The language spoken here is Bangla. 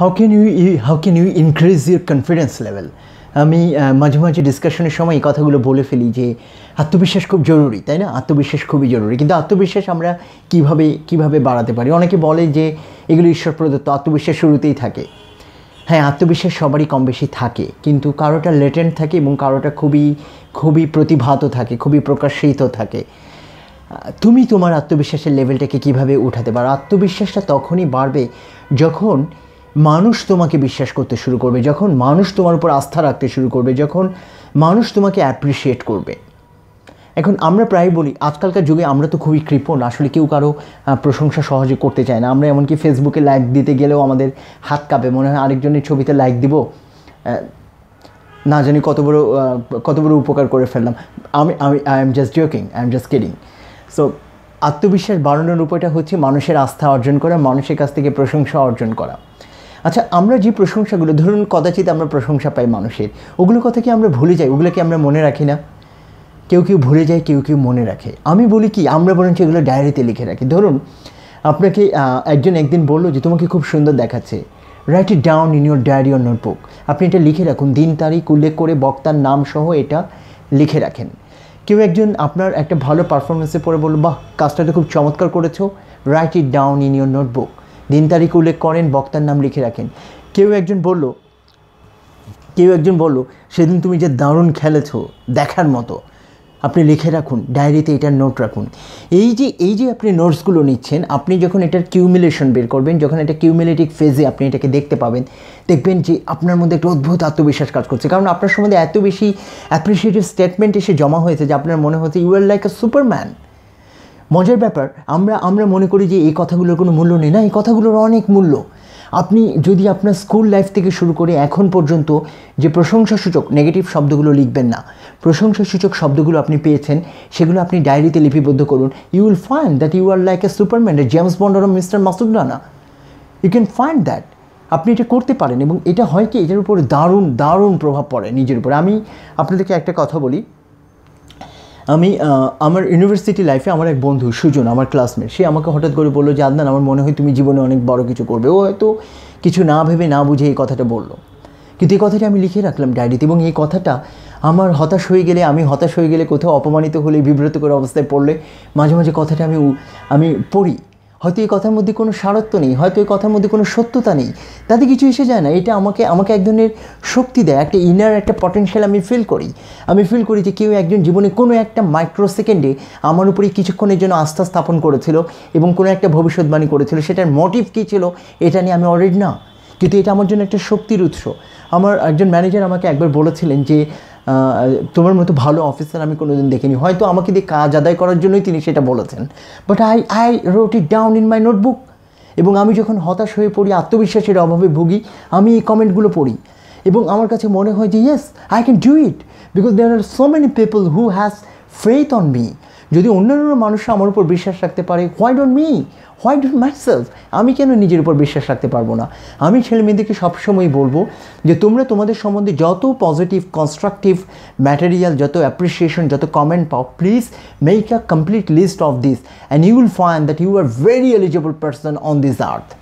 how can you how can you increase your confidence level আমি মাঝে মাঝে ডিসকাশনের সময় এই কথাগুলো বলে ফেলি যে আত্মবিশ্বাস খুব জরুরি তাই না আত্মবিশ্বাস খুবই জরুরি কিন্তু আত্মবিশ্বাস আমরা কিভাবে কিভাবে বাড়াতে পারি অনেকে বলে যে এগুলো ঈশ্বর প্রদত্ত আত্মবিশ্বাস শুরুতেই থাকে হ্যাঁ আত্মবিশ্বাস সবারই কম বেশি থাকে কিন্তু কারোটা লেটেন্ট থাকে এবং কারোটা খুবই খুবই প্রতিভাত থাকে খুবই প্রকাশিত থাকে তুমি তোমার আত্মবিশ্বাসের লেভেলটাকে কিভাবে উঠাতে পারো আত্মবিশ্বাসটা তখনই বাড়বে যখন মানুষ তোমাকে বিশ্বাস করতে শুরু করবে যখন মানুষ তোমার উপর আস্থা রাখতে শুরু করবে যখন মানুষ তোমাকে অ্যাপ্রিসিয়েট করবে এখন আমরা প্রায় বলি আজকালকার যুগে আমরা তো খুবই কৃপণ আসলে কেউ কারো প্রশংসা সহজে করতে চায় না আমরা এমনকি ফেসবুকে লাইক দিতে গেলেও আমাদের হাত কাঁপে মনে হয় আরেকজনের ছবিতে লাইক দিব না জানি কত বড় কত বড় উপকার করে ফেললাম আমি আমি I am just joking I am just kidding so আত্মবিশ্বাস বাড়ানোর উপায়টা হচ্ছে মানুষের আস্থা অর্জন করা মানুষের কাছ থেকে প্রশংসা অর্জন করা আচ্ছা আমরা যে প্রশংসাগুলো ধরুন কদাচিত আমরা প্রশংসা পাই মানুষের ওগুলো কথা কি আমরা ভুলে যাই ওগুলোকে আমরা মনে রাখি না কেউ কেউ ভুলে যায় কেউ কেউ মনে রাখে আমি বলি কি আমরা বরঞ্চ এগুলো ডায়েরিতে লিখে রাখি ধরুন আপনাকে একজন একদিন বললো যে তোমাকে খুব সুন্দর দেখাচ্ছে write it down in your diary or notebook আপনি এটা লিখে রাখুন দিন তারিখ উল্লেখ করে বক্তার নাম সহ এটা লিখে রাখেন কেউ একজন আপনার একটা ভালো পারফরমেন্সে পরে বললো বাহ কাজটা তো খুব চমৎকার করেছো write it down in your notebook দিন তারিখ উল্লেখ করেন বক্তার নাম লিখে রাখেন কেউ একজন বলল কেউ একজন বলল সেদিন তুমি যে দারুণ খেলেছো দেখার মতো আপনি লিখে রাখুন ডায়েরিতে এটার নোট রাখুন এই যে এই যে আপনি নোটসগুলো নিচ্ছেন আপনি যখন এটার কিউমিলেশন বের করবেন যখন এটা কিউমিলেটিক ফেজে আপনি এটাকে দেখতে পাবেন দেখবেন যে আপনার মধ্যে একটা অদ্ভুত আত্মবিশ্বাস কাজ করছে কারণ আপনার সম্বন্ধে এত বেশি অ্যাপ্রিসিয়েটিভ স্টেটমেন্ট এসে জমা হয়েছে যে আপনার মনে হচ্ছে you are like a Superman মজার ব্যাপার আমরা আমরা মনে করি যে এই কথাগুলোর কোনো মূল্য নেই না এই কথাগুলোর অনেক মূল্য আপনি যদি আপনার স্কুল লাইফ থেকে শুরু করে এখন পর্যন্ত যে প্রশংসাসূচক নেগেটিভ শব্দগুলো লিখবেন না প্রশংসাসূচক শব্দগুলো আপনি পেয়েছেন সেগুলো আপনি ডায়েরিতে লিপিবদ্ধ করুন you will find that you are like a Superman James বন্ডার or mister Masud Rana you can find that আপনি এটা করতে পারেন এবং এটা হয় কি এটার উপরে দারুণ দারুণ প্রভাব পড়ে নিজের উপরে আমি আপনাদেরকে একটা কথা বলি আমি আমার ইউনিভার্সিটি লাইফে আমার এক বন্ধু সুজন আমার ক্লাসমেট সে আমাকে হঠাৎ করে বললো যে আদনান আমার মনে হয় তুমি জীবনে অনেক বড় কিছু করবে ও হয়তো কিছু না ভেবে না বুঝে এই কথাটা বললো কিন্তু এই কথাটা আমি লিখে রাখলাম ডায়েরিতে এবং এই কথাটা আমার হতাশ হয়ে গেলে আমি হতাশ হয়ে গেলে কোথাও অপমানিত হলে বিব্রতকর অবস্থায় পড়লে মাঝে মাঝে কথাটা আমি আমি পড়ি হয়তো এই কথার মধ্যে কোনো সারত্ব নেই হয়তো এই কথার মধ্যে কোনো সত্যতা নেই তাতে কিছু এসে যায় না এটা আমাকে আমাকে এক ধরনের শক্তি দেয় একটা ইনার একটা পটেনশিয়াল আমি ফিল করি আমি ফিল করি যে কেউ একজন জীবনে কোনো একটা মাইক্রো সেকেন্ডে আমার উপরে কিছুক্ষণের জন্য আস্থা স্থাপন করেছিল এবং কোনো একটা ভবিষ্যৎবাণী করেছিল সেটার মোটিভ কী ছিল এটা নিয়ে আমি অলরেডি না কিন্তু এটা আমার জন্য একটা শক্তির উৎস আমার একজন ম্যানেজার আমাকে একবার বলেছিলেন যে তোমার মতো ভালো অফিসার আমি কোনোদিন দেখিনি হয়তো আমাকে দিয়ে কাজ আদায় করার জন্যই তিনি সেটা বলেছেন but I I wrote it down in my notebook এবং আমি যখন হতাশ হয়ে পড়ি আত্মবিশ্বাসের অভাবে ভুগি আমি এই কমেন্টগুলো পড়ি এবং আমার কাছে মনে হয় যে yes I can do it because there are so many people who has faith on me যদি অন্যান্য মানুষ আমার উপর বিশ্বাস রাখতে পারে why don't me why don't myself আমি কেন নিজের উপর বিশ্বাস রাখতে পারবো না আমি ছেলে মেয়েদেরকে সবসময় বলবো যে তোমরা তোমাদের সম্বন্ধে যত পজিটিভ কনস্ট্রাকটিভ ম্যাটেরিয়াল যত অ্যাপ্রিসিয়েশন যত কমেন্ট পাও please make a complete list of this and you will find that you are very eligible person on this earth